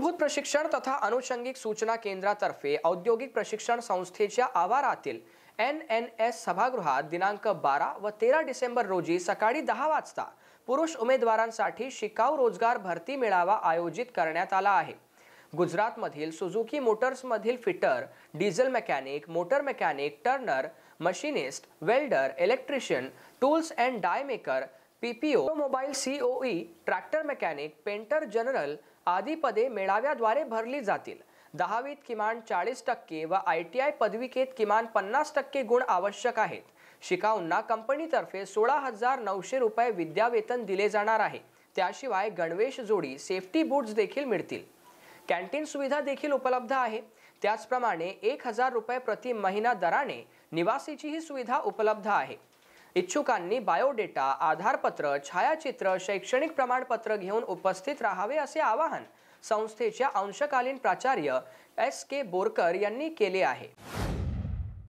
मूलभूत प्रशिक्षण तथा अनुषंगिक सूचना केंद्रातर्फे औद्योगिक प्रशिक्षण संस्थेच्या आवारातील एन एन एस सभागृहात दिनांक बारा व तेरा डिसेंबर रोजी सकाळी दहा वाजता पुरुष उमेदवारांसाठी शिकाऊ रोजगार भरती मेळावा आयोजित करण्यात आला आहे गुजरातमधील सुझुकी मोटर्समधील fitter diesel mechanic motor mechanic turner machinist welder electrician tools and die maker PPO mobile COE tractor mechanic painter general आदी पदे मेळाव्याद्वारे भरली जातील दहावीत किमान चाळीस टक्के व आय टी आय पदविकेत किमान पन्नास टक्के गुण आवश्यक आहेत शिकाऊंना कंपनीतर्फे सोळा हजार नऊशे रुपये विद्यावेतन दिले जाणार आहे त्याशिवाय गणवेश जोडी सेफ्टी बूट्स देखील मिळतील कॅन्टीन सुविधा देखील उपलब्ध आहे त्याचप्रमाणे एक हजार रुपये प्रति महिना दराने निवासीचीही सुविधा उपलब्ध आहे इच्छुकांनी बायोडेटा आधारपत्र छायाचित्र शैक्षणिक प्रमाणपत्र घेऊन उपस्थित राहावे असे आवाहन संस्थेच्या अंशकालीन प्राचार्य एस के बोरकर यांनी केले आहे